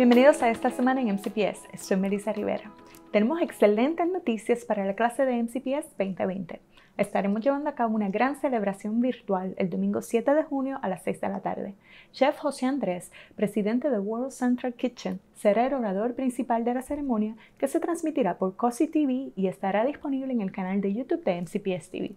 Bienvenidos a esta semana en MCPS. Soy Melissa Rivera. Tenemos excelentes noticias para la clase de MCPS 2020. Estaremos llevando a cabo una gran celebración virtual el domingo 7 de junio a las 6 de la tarde. Chef José Andrés, presidente de World Central Kitchen, será el orador principal de la ceremonia que se transmitirá por COSI TV y estará disponible en el canal de YouTube de MCPS TV.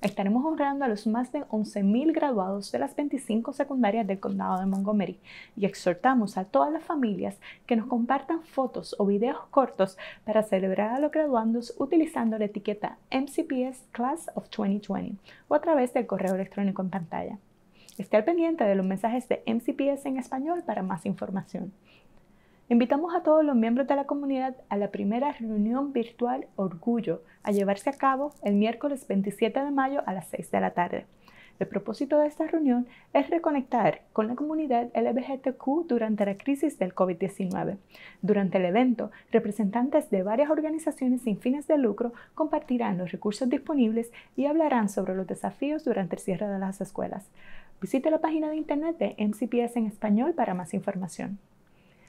Estaremos honrando a los más de 11.000 graduados de las 25 secundarias del condado de Montgomery y exhortamos a todas las familias que nos compartan fotos o videos cortos para celebrar a los graduandos utilizando la etiqueta MCPS Class of 2020 o a través del correo electrónico en pantalla. Esté al pendiente de los mensajes de MCPS en español para más información. Invitamos a todos los miembros de la comunidad a la primera reunión virtual Orgullo a llevarse a cabo el miércoles 27 de mayo a las 6 de la tarde. El propósito de esta reunión es reconectar con la comunidad LGBTQ durante la crisis del COVID-19. Durante el evento, representantes de varias organizaciones sin fines de lucro compartirán los recursos disponibles y hablarán sobre los desafíos durante el cierre de las escuelas. Visite la página de internet de MCPS en español para más información.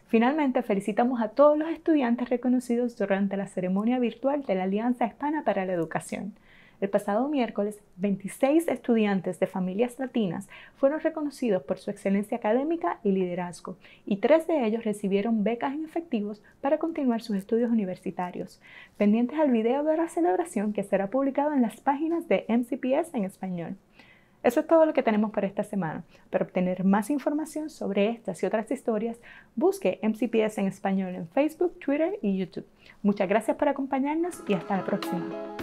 Finalmente, felicitamos a todos los estudiantes reconocidos durante la ceremonia virtual de la Alianza Hispana para la Educación. El pasado miércoles, 26 estudiantes de familias latinas fueron reconocidos por su excelencia académica y liderazgo, y tres de ellos recibieron becas en efectivos para continuar sus estudios universitarios. Pendientes al video de la celebración que será publicado en las páginas de MCPS en español. Eso es todo lo que tenemos para esta semana. Para obtener más información sobre estas y otras historias, busque MCPS en español en Facebook, Twitter y YouTube. Muchas gracias por acompañarnos y hasta la próxima.